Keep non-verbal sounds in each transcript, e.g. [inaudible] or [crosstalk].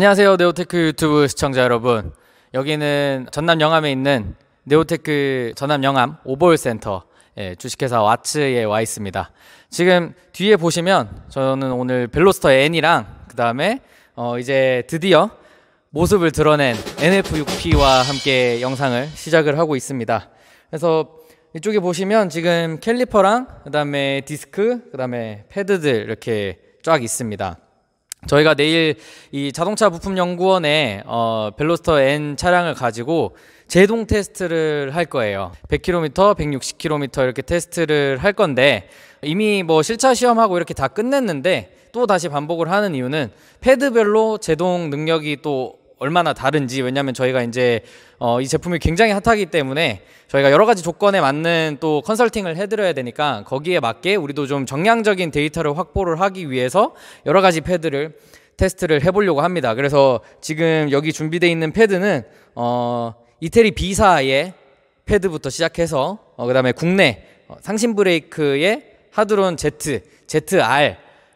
안녕하세요 네오테크 유튜브 시청자 여러분 여기는 전남 영암에 있는 네오테크 전남 영암 오버홀센터 예, 주식회사 와츠에 와 있습니다 지금 뒤에 보시면 저는 오늘 벨로스터 N이랑 그 다음에 어 이제 드디어 모습을 드러낸 NF6P와 함께 영상을 시작을 하고 있습니다 그래서 이쪽에 보시면 지금 캘리퍼랑 그 다음에 디스크 그 다음에 패드들 이렇게 쫙 있습니다 저희가 내일 이 자동차 부품 연구원에 어, 벨로스터 N 차량을 가지고 제동 테스트를 할 거예요. 100km, 160km 이렇게 테스트를 할 건데 이미 뭐 실차 시험하고 이렇게 다 끝냈는데 또 다시 반복을 하는 이유는 패드별로 제동 능력이 또 얼마나 다른지 왜냐하면 저희가 이제 어, 이 제품이 굉장히 핫하기 때문에 저희가 여러 가지 조건에 맞는 또 컨설팅을 해드려야 되니까 거기에 맞게 우리도 좀 정량적인 데이터를 확보를 하기 위해서 여러 가지 패드를 테스트를 해보려고 합니다. 그래서 지금 여기 준비되어 있는 패드는 어, 이태리 B사의 패드부터 시작해서 어, 그 다음에 국내 어, 상신 브레이크의 하드론 Z, ZR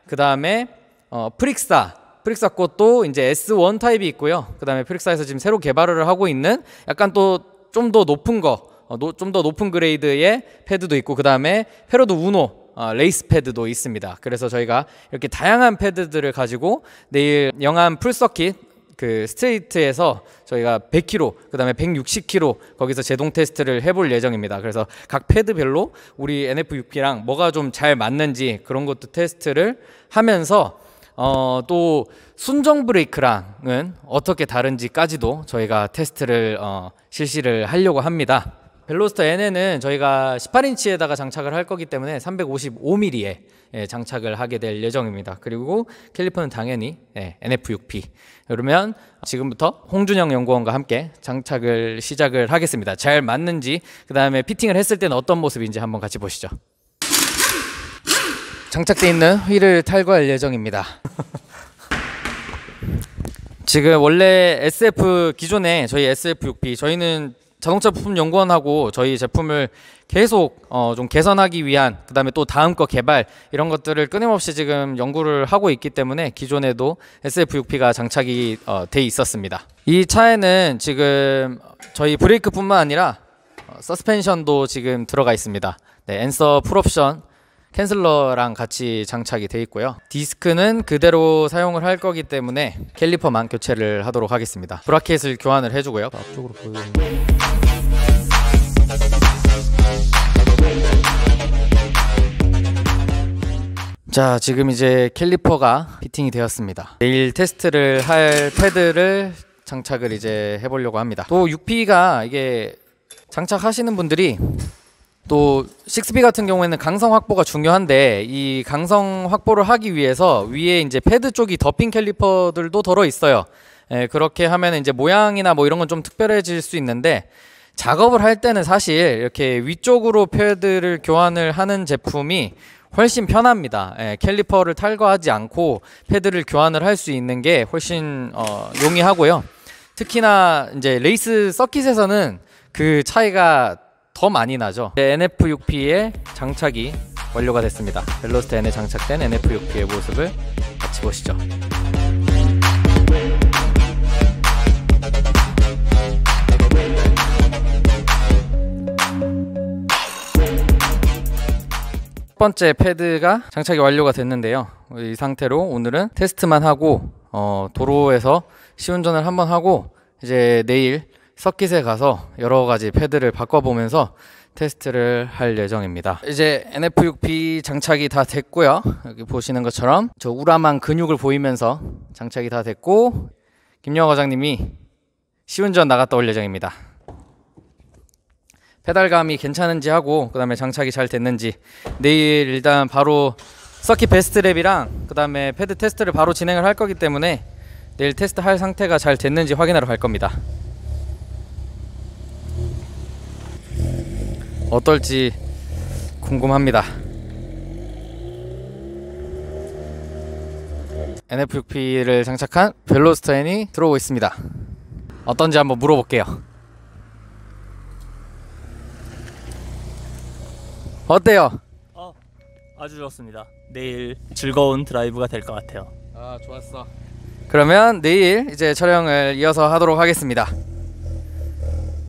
그 다음에 어, 프릭사 프릭사 것도 이제 S1 타입이 있고요. 그 다음에 프릭사에서 지금 새로 개발을 하고 있는 약간 또 좀 더 높은 거, 어, 좀더 높은 그레이드의 패드도 있고 그 다음에 페로드 우노 어, 레이스 패드도 있습니다. 그래서 저희가 이렇게 다양한 패드들을 가지고 내일 영암 풀서킷 그 스트레이트에서 저희가 100km, 그 다음에 160km 거기서 제동 테스트를 해볼 예정입니다. 그래서 각 패드별로 우리 NF6P랑 뭐가 좀 잘 맞는지 그런 것도 테스트를 하면서 어, 또 순정 브레이크랑은 어떻게 다른지까지도 저희가 테스트를 어, 실시를 하려고 합니다. 벨로스터 n 은 저희가 18인치에다가 장착을 할 거기 때문에 355mm에 예, 장착을 하게 될 예정입니다. 그리고 캘리퍼는 당연히 예, NF6P. 그러면 지금부터 홍준영 연구원과 함께 장착을 시작을 하겠습니다. 잘 맞는지, 그 다음에 피팅을 했을 때는 어떤 모습인지 한번 같이 보시죠. 장착돼 있는 휠을 탈거할 예정입니다. [laughs] 지금 원래 SF 기존에 저희 SF6B 저희는 자동차 부품 연구원하고 저희 제품을 계속 어좀 개선하기 위한 그다음에 또 다음 거 개발 이런 것들을 끊임없이 지금 연구를 하고 있기 때문에 기존에도 SF6P가 장착이 어돼 있었습니다. 이 차에는 지금 저희 브레이크뿐만 아니라 어 서스펜션도 지금 들어가 있습니다. 네, 앤서 풀옵션 캔슬러랑 같이 장착이 되어 있고요 디스크는 그대로 사용을 할 거기 때문에 캘리퍼만 교체를 하도록 하겠습니다 브라켓을 교환을 해주고요 앞쪽으로 보여주면 드자 지금 이제 캘리퍼가 피팅이 되었습니다 내일 테스트를 할 패드를 장착을 이제 해보려고 합니다 또 6P가 이게 장착하시는 분들이 또 6B 같은 경우에는 강성 확보가 중요한데 이 강성 확보를 하기 위해서 위에 이제 패드 쪽이 덮인 캘리퍼들도 들어 있어요. 예, 그렇게 하면 이제 모양이나 뭐 이런 건 좀 특별해질 수 있는데 작업을 할 때는 사실 이렇게 위쪽으로 패드를 교환을 하는 제품이 훨씬 편합니다. 예, 캘리퍼를 탈거하지 않고 패드를 교환을 할 수 있는 게 훨씬 어, 용이하고요. 특히나 이제 레이스 서킷에서는 그 차이가 더 많이 나죠 NF6P의 장착이 완료가 됐습니다 벨로스트 N에 장착된 NF6P의 모습을 같이 보시죠 첫 번째 패드가 장착이 완료가 됐는데요 이 상태로 오늘은 테스트만 하고 어, 도로에서 시운전을 한번 하고 이제 내일 서킷에 가서 여러 가지 패드를 바꿔보면서 테스트를 할 예정입니다. 이제 NF6P 장착이 다 됐고요. 여기 보시는 것처럼 저 우람한 근육을 보이면서 장착이 다 됐고 김영호 과장님이 시운전 나갔다 올 예정입니다. 페달감이 괜찮은지 하고 그 다음에 장착이 잘 됐는지 내일 일단 바로 서킷 베스트랩이랑 그 다음에 패드 테스트를 바로 진행을 할 거기 때문에 내일 테스트 할 상태가 잘 됐는지 확인하러 갈 겁니다. 어떨지 궁금합니다. NF6P를 장착한 벨로스터인이 들어오고 있습니다. 어떤지 한번 물어볼게요. 어때요? 어, 아주 좋습니다. 내일 즐거운 드라이브가 될 것 같아요. 아, 좋았어. 그러면 내일 이제 촬영을 이어서 하도록 하겠습니다.